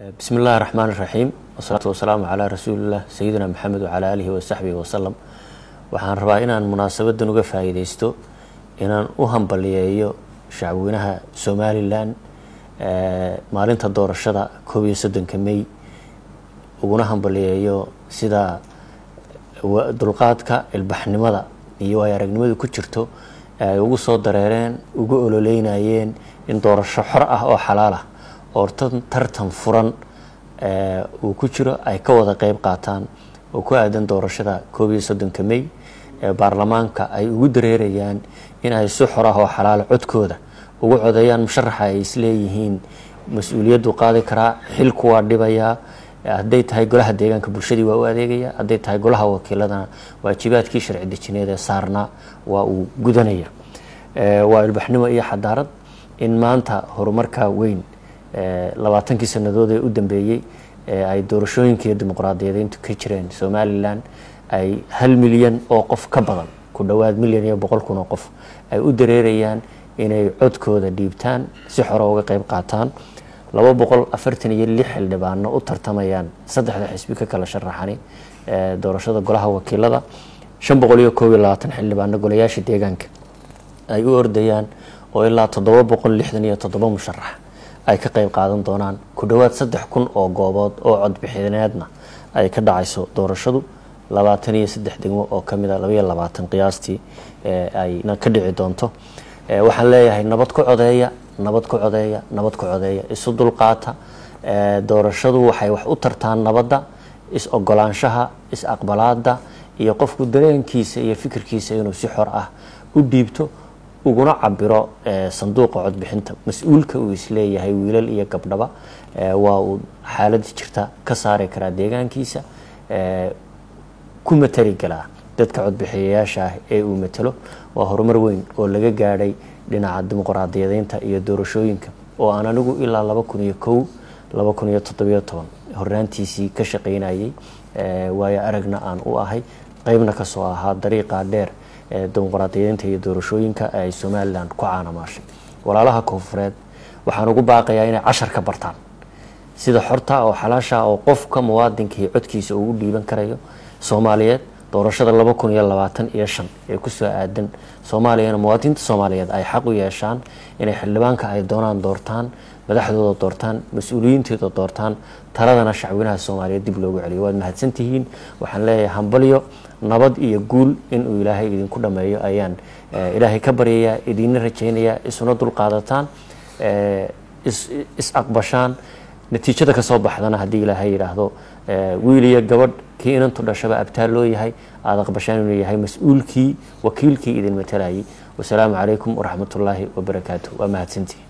bismi اllahi الraxmaan الraxiim wsalaatu wasalaamu calaa rasuulilah sayidina maxamed wcalaa aalihi wasaxbihi wasalam waxaan rabaa inaan munaasabadan uga faa'iideysto inaan u hambaliyeeyo shacweynaha somalilan maalinta doorashada koob iyo soddonka may uguna hambaliyeeyo sida dulqaadka ilbaxnimada iyo ay aragnimadu ku jirto ay ugu soo dareereen ugu ololeynayeen in doorasho xor ah oo xalaal ah oo tartan furan uu ku jiro ay ka wada qeyb qaataan oo ku aadan doorashada koob iyo soddonka may ee baarlamaanka ay ugu dareerayaan inay si xor ah oo xalaalo codkooda ugu codeeyaan musharaxa ay isleeyihiin mas-uuliyaddu qaadi karaa xilku waa dhibayaa hadday tahay golaha deegaanka bulshadii waa u adeegaya hadday tahay golaha wakiiladana waajibaadkii sharci dejineed ee saarnaa waa uu gudanaya waa ilbaxnimo iyo xadaarad in maanta horumarka weyn labaatankii sanadood ee u dambeeyey ee ay doorashooyinkii dimuqraadiyadeyntu ka jireen somalilan ay hal milyan oo qof ka badan ku dhowaad milyan iyo boqol kun oo qof ay u dareerayaan inay codkooda dhiibtaan si xore uga qeyb qaataan laba boqol afartan iyo lix xildhibaano u tartamayaan saddexda xisbi ka kala sharaxani doorashada golaha wakiilada shan boqol iyo koob iyo labaatan xildhibaano golayaasha deegaanka ay u ordayaan oo ilaa toddoba boqol lixdan iyo toddoba musharax ay ka qayb qaadan doonaan ku dhowaad saddex kun oo goobood oo codbixineedna ay ka dhacayso doorashadu labaatan iyo saddex degmo oo ka mid a ah labaiyo labaatan qiyaastii eh, ayna ka dhici doonto eh, waxaan leeyahay nabad ku codeeya nabad ku codeeya nabad ku codeeya isu dulqaata eh, doorashadu waxay wax u tartaan nabadda is ogolaanshaha is aqbalaada iyo qofku dareenkiisa iyo fikirkiisa inuu si xor ah u dhiibto uguna cabiro eh, sanduuqa codbixinta mas-uulka uu isleeyahay wiilal iyo gabdhaba eh, waa uu xaalada jirta ka saari karaa deegaankiisa eh, ku matali galaa dadka codbixiyayaasha ah ee uu matalo waa horumar weyn oo laga gaadhay dhinaca dimuqraadiyadeynta iyo doorashooyinka oo aan anigu ilaa laba kun iyo kow laba kun iyo toddobiyo toban horraantiisii ka shaqaynayay waayo aragna aan u ahay qeybna kasoo ahaa dariiqaa dheer dimuqraadiyeynta iyo doorashooyinka ay somalilan ku caanamaashay walaalaha koonfureed waxaan ugu baaqayaa inay cashar ka bartaan sida xorta oo xalaasha oo qofka muwaadinkii codkiisa ugu dhiiban karayo soomaaliyeed doorashada laba kun iyo labaatan iyo shan ee kusoo aadan soomaaliyana muwaadiniinta soomaaliyeed ay xaq u yeeshaan inay xildhibaanka ay doonaan doortaan madaxdooda doortaan mas-uuliyiintooda doortaan taladana shacwinaha soomaaliyeed dib loogu celiyo waad mahadsan tihiin waxaan leeyahay hambalyo nabad iyo guul inuu ilaahay idinku dhameeyo ayaan eh, ilaahay ka baryayaa idiinna rajaynayaa isuna dulqaadataan eh, is aqbashaan natiijada kasoo baxdana haddii ilaahay yidhaahdo eh, wiil iyo gabadh kii inantu dhashaba abtaal loo yahay aada aqbashaan inuu yahay mas-uulkii wakiilkii idin matalayay wasalaamu calaykum waraxmatullaahi wabarakaatu waa mahadsantii